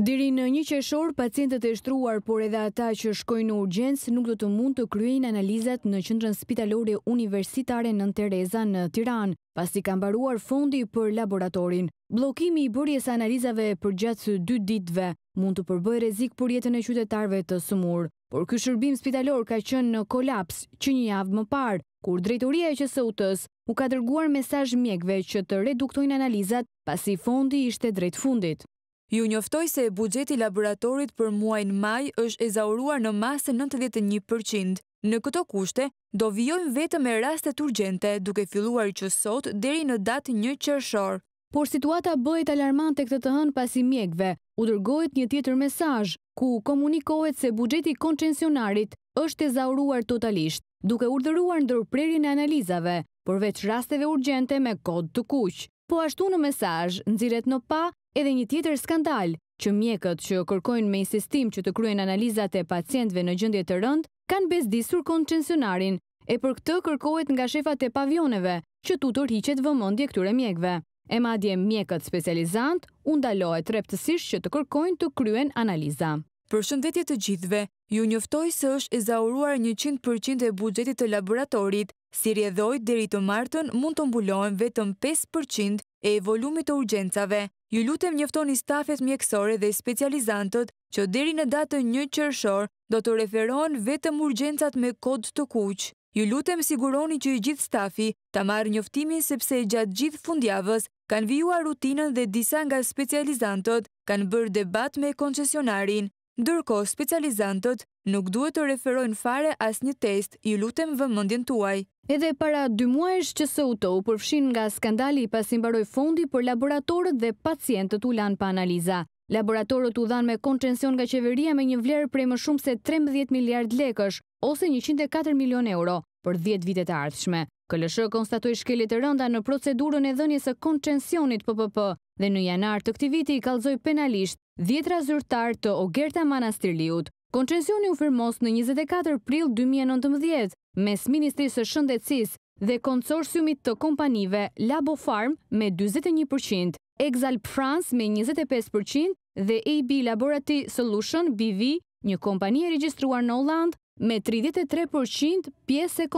Diri në një qeshor, pacientet e shtruar, por edhe ata që shkojnë në urgjens, nuk do të mund të kryejnë analizat në qëndrën spitalore universitare në Tereza në Tiran, pas të kanë baruar fondi për laboratorin. Blokimi i bërjes analizave për gjatë së dy ditve mund të përbëj rezik për jetën e qytetarve të sëmur. Por kështë shërbim spitalor ka qënë në kolaps që një javë më parë, kur drejtoria e qësë utës u ka dërguar mesaj mjekve që të reduktojnë analizat pasi fondi ishte drejt fundit. Ju njoftoj se bugjeti laboratorit për muajnë maj është ezauruar në masë 91%. Në këto kushte, do vjojnë vetëm me rastet urgente duke filluar që sot deri në datë një qërshor. Por situata bëjt alarmant e këtë të hënë pasi mjekve, u dërgojt një tjetër mesaj, ku komunikohet se bugjeti koncensionarit është ezauruar totalisht, duke urdëruar ndërprerin e analizave, përveç rasteve urgente me kod të kuqë. Po ashtu në mesaj, nëziret në pa, Edhe një tjetër skandal, që mjekët që kërkojnë me insistim që të kryen analizat e pacientve në gjëndje të rënd, kanë bezdisur koncensionarin, e për këtë kërkojt nga shefat e pavioneve, që tutur hiqet vëmëndje këture mjekve. E madje mjekët specializant, undalojt reptësish që të kërkojnë të kryen analiza. Për shëndetje të gjithve, ju njëftoj së është e zauruar 100% e budgetit të laboratorit Si rjedhoj, deri të martën mund të mbulohen vetëm 5% e volumit të urgencave. Ju lutem njëftoni stafet mjekësore dhe specializantët që deri në datën një qërëshor do të referohen vetëm urgencat me kod të kuqë. Ju lutem siguroni që i gjithë stafi ta marë njëftimin sepse gjatë gjithë fundjavës kanë vijua rutinën dhe disa nga specializantët kanë bërë debat me koncesionarin. dërko specializantët nuk duhet të referojnë fare as një test i lutem vë mëndjen tuaj. Edhe para dy muajsh që së uto u përfshin nga skandali i baroj fondi për laboratorët dhe pacientët u lanë pa analiza. Laboratorët u dhanë me koncension nga qeveria me një vlerë prej më shumë se 13 miliard lekësh ose 104 milion euro për 10 vitet të ardhshme. Këllëshë konstatoj shkelit të rënda në procedurën e dhënjës e koncensionit PPP dhe në janar të këtiviti i kalzoj penalisht dhjetra zyrtar të Ogerta Manastirliut. Koncensioni u firmos në 24 pril 2019 mes Ministrisë së Shëndetësisë dhe konsorsiumit të kompanive Labo Farm me 21%, Exalp France me 25% dhe AB Laborati Solution BV, një kompani e regjistruar në Holland me 33% pjesë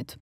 e